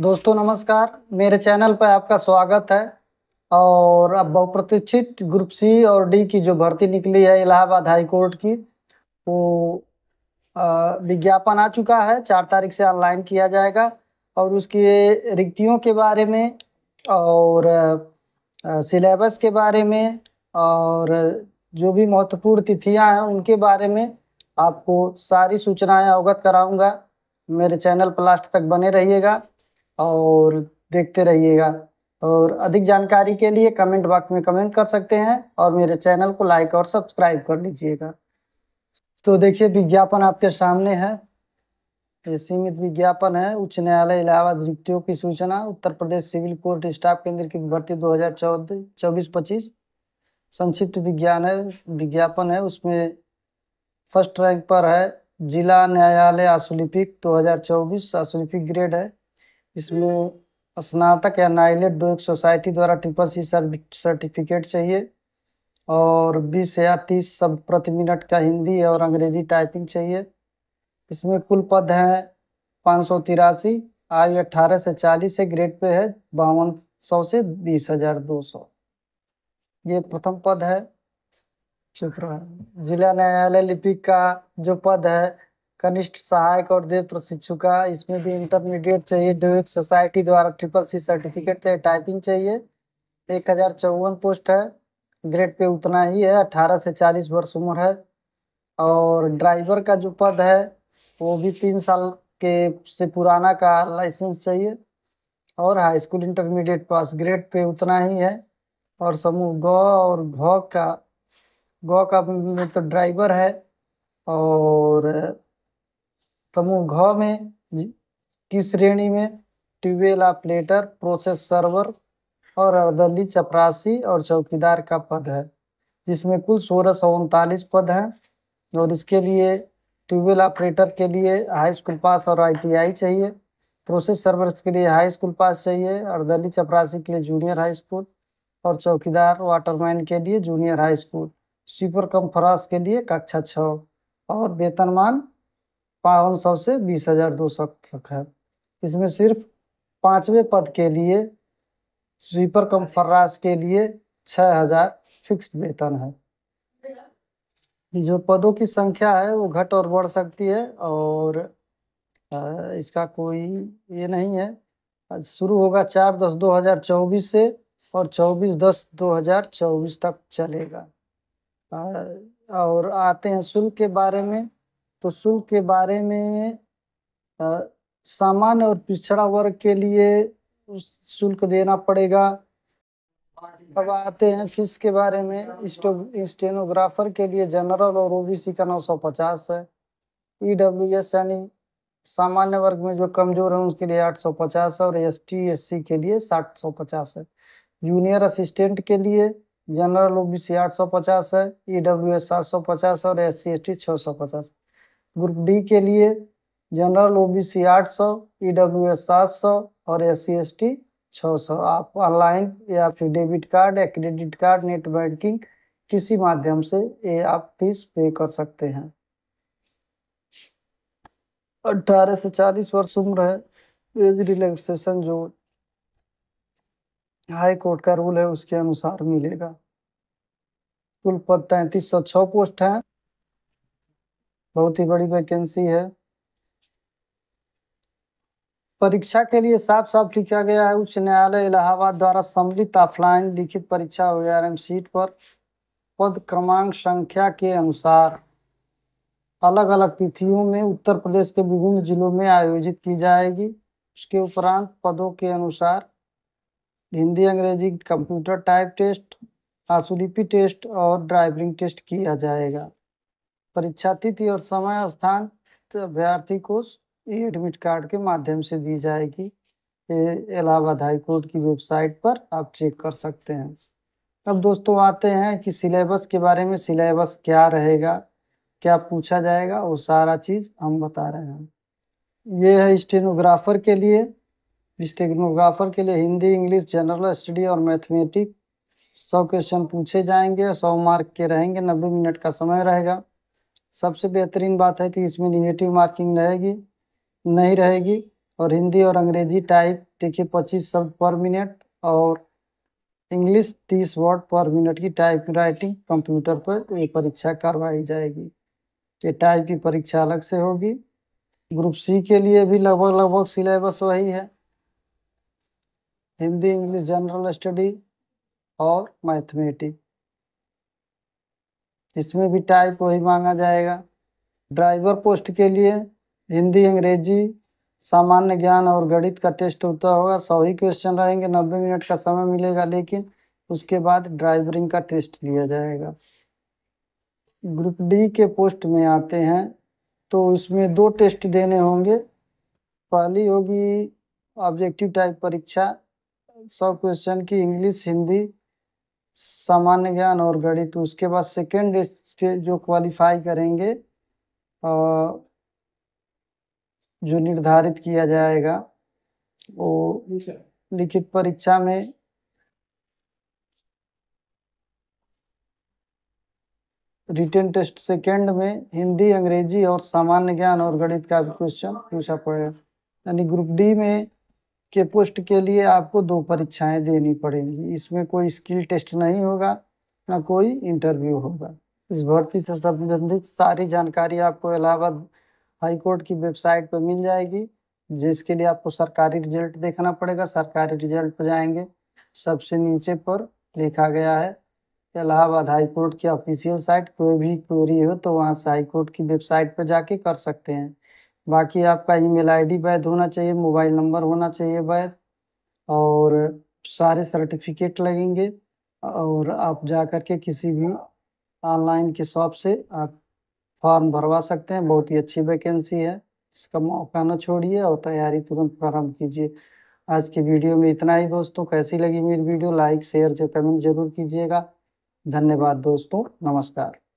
दोस्तों नमस्कार मेरे चैनल पर आपका स्वागत है और अब बहुप्रतीक्षित ग्रुप सी और डी की जो भर्ती निकली है इलाहाबाद हाई कोर्ट की वो विज्ञापन आ चुका है चार तारीख से ऑनलाइन किया जाएगा और उसकी रिक्तियों के बारे में और सिलेबस के बारे में और जो भी महत्वपूर्ण तिथियां हैं उनके बारे में आपको सारी सूचनाएं अवगत कराऊंगा मेरे चैनल पर लास्ट तक बने रहिएगा और देखते रहिएगा और अधिक जानकारी के लिए कमेंट बॉक्स में कमेंट कर सकते हैं और मेरे चैनल को लाइक और सब्सक्राइब कर लीजिएगा तो देखिए विज्ञापन आपके सामने है ये सीमित विज्ञापन है उच्च न्यायालय इलाहाबाद रिक्तियों की सूचना Uttar Pradesh civil court staff केंद्र की भर्ती दो हजार चौदह चौबीस पच्चीस संक्षिप्त विज्ञान है विज्ञापन है उसमें फर्स्ट रैंक पर है जिला न्यायालय आसुलिपिक चौबीस आशुलिपिक ग्रेड है इसमें स्नातक या नाइलेट डोक सोसाइटी द्वारा ट्रिपल सी सर्टिफिकेट चाहिए और 20 या 30 सब प्रति मिनट का हिंदी और अंग्रेजी टाइपिंग चाहिए इसमें कुल पद हैं पाँच सौ तिरासी आयु अट्ठारह से चालीस से ग्रेड पे है बावन सौ से बीस हजार दो सौ ये प्रथम पद है शुक्र जिला न्यायालय लिपिक का जो पद है कनिष्ठ सहायक और देव प्रशिक्षुका इसमें भी इंटरमीडिएट चाहिए ड्यूक सोसाइटी द्वारा ट्रिपल सी सर्टिफिकेट चाहिए टाइपिंग चाहिए एक हज़ार चौवन पोस्ट है ग्रेड पे उतना ही है अठारह से चालीस वर्ष उम्र है और ड्राइवर का जो पद है वो भी तीन साल के से पुराना का लाइसेंस चाहिए और high school intermediate pass grade pay उतना ही है और समूह ग और घ का गौ का तो ड्राइवर है और समूह घ में किस श्रेणी में ट्यूबवेल ऑपरेटर प्रोसेस सर्वर और अर्दली चपरासी और चौकीदार का पद है जिसमें कुल सोलह सौ उनतालीस पद हैं और इसके लिए ट्यूबवेल ऑपरेटर के लिए हाई स्कूल पास और आईटीआई चाहिए प्रोसेस सर्वर्स के लिए हाई स्कूल पास चाहिए अर्दली चपरासी के लिए जूनियर हाई स्कूल और चौकीदार वाटरमैन के लिए junior high school sweeper cum फरास के लिए कक्षा छः और वेतनमान बावन सौ से बीस हजार दो सौ तक है इसमें सिर्फ पाँचवें पद के लिए स्वीपर कम फर्राश के लिए छः हजार फिक्स्ड वेतन है जो पदों की संख्या है वो घट और बढ़ सकती है और इसका कोई ये नहीं है शुरू होगा चार दस दो हजार चौबीस से और चौबीस दस दो हजार चौबीस तक चलेगा और आते हैं शुल्क के बारे में तो शुल्क के बारे में सामान्य और पिछड़ा वर्ग के लिए शुल्क देना पड़ेगा अब आते हैं फीस के बारे में स्टेनोग्राफर के लिए जनरल और ओबीसी का 950 है ईडब्ल्यूएस e यानी सामान्य वर्ग में जो कमजोर है उसके लिए 850 है और एस टी के लिए 750 है जूनियर असिस्टेंट के लिए जनरल ओबीसी 850 है ईडब्ल्यूएस e 750 और S C S T group D के लिए जनरल ओबीसी 800, सात 700 और एस सी 600 आप ऑनलाइन या फिर डेबिट कार्ड या क्रेडिट कार्ड नेट बैंकिंग किसी माध्यम से ये आप फीस पे कर सकते हैं अठारह से चालीस वर्ष उम्र है एज रिलैक्सेशन जो हाई कोर्ट का रूल है उसके अनुसार मिलेगा कुल पद तैंतीस सौ छः पोस्ट हैं बहुत ही बड़ी वैकेंसी है परीक्षा के लिए साफ साफ लिखा गया है उच्च न्यायालय इलाहाबाद द्वारा सम्मिलित ऑफलाइन लिखित परीक्षा आर सीट पर पद क्रमांक संख्या के अनुसार अलग अलग तिथियों में उत्तर प्रदेश के विभिन्न जिलों में आयोजित की जाएगी उसके उपरांत पदों के अनुसार हिंदी अंग्रेजी कंप्यूटर टाइप टेस्ट आसुलिपि टेस्ट और ड्राइवरिंग टेस्ट किया जाएगा परीक्षा तिथि और समय स्थान तो अभ्यर्थी को एडमिट कार्ड के माध्यम से दी जाएगी इलाहाबाद हाई कोर्ट की वेबसाइट पर आप चेक कर सकते हैं अब दोस्तों आते हैं कि सिलेबस के बारे में सिलेबस क्या रहेगा क्या पूछा जाएगा वो सारा चीज़ हम बता रहे हैं ये है स्टेनोग्राफर के लिए स्टेनोग्राफर के लिए हिंदी इंग्लिश जनरल स्टडी और मैथमेटिक सौ क्वेश्चन पूछे जाएंगे सौ मार्क के रहेंगे नब्बे मिनट का समय रहेगा सबसे बेहतरीन बात है कि इसमें निगेटिव मार्किंग रहेगी नहीं रहेगी और हिंदी और अंग्रेजी टाइप देखिए पच्चीस शब्द पर मिनट और इंग्लिश तीस वर्ड पर मिनट की टाइप राइटिंग कंप्यूटर पर ये परीक्षा करवाई जाएगी ये टाइप की परीक्षा अलग से होगी ग्रुप सी के लिए भी लगभग लगभग सिलेबस वही है हिंदी इंग्लिश जनरल स्टडी और मैथमेटिक इसमें भी टाइप वही मांगा जाएगा ड्राइवर पोस्ट के लिए हिंदी अंग्रेजी सामान्य ज्ञान और गणित का टेस्ट होता होगा सौ ही क्वेश्चन रहेंगे नब्बे मिनट का समय मिलेगा लेकिन उसके बाद ड्राइवरिंग का टेस्ट लिया जाएगा ग्रुप डी के पोस्ट में आते हैं तो उसमें दो टेस्ट देने होंगे पहली होगी ऑब्जेक्टिव टाइप परीक्षा सौ क्वेश्चन की इंग्लिश हिंदी सामान्य ज्ञान और गणित उसके बाद सेकेंड स्टेज जो क्वालिफाई करेंगे जो निर्धारित किया जाएगा वो अच्छा। लिखित परीक्षा में रिटर्न टेस्ट सेकेंड में हिंदी अंग्रेजी और सामान्य ज्ञान और गणित का भी क्वेश्चन पूछा पड़ेगा यानी ग्रुप डी में के पोस्ट के लिए आपको दो परीक्षाएं देनी पड़ेंगी इसमें कोई स्किल टेस्ट नहीं होगा ना कोई इंटरव्यू होगा इस भर्ती से संबंधित सारी जानकारी आपको इलाहाबाद हाईकोर्ट की वेबसाइट पर मिल जाएगी जिसके लिए आपको सरकारी रिजल्ट देखना पड़ेगा सरकारी रिजल्ट पर जाएंगे सबसे नीचे पर लिखा गया है इलाहाबाद हाईकोर्ट की ऑफिशियल साइट कोई भी क्वेरी हो तो वहाँ से हाईकोर्ट की वेबसाइट पर जाके कर सकते हैं बाकी आपका ईमेल आईडी वैध होना चाहिए मोबाइल नंबर होना चाहिए वैध और सारे सर्टिफिकेट लगेंगे और आप जा कर के किसी भी ऑनलाइन के शॉप से आप फॉर्म भरवा सकते हैं बहुत ही अच्छी वैकेंसी है इसका मौका ना छोड़िए और तैयारी तुरंत प्रारंभ कीजिए आज की वीडियो में इतना ही दोस्तों कैसी लगी मेरी वीडियो लाइक शेयर जो कमेंट जरूर कीजिएगा धन्यवाद दोस्तों नमस्कार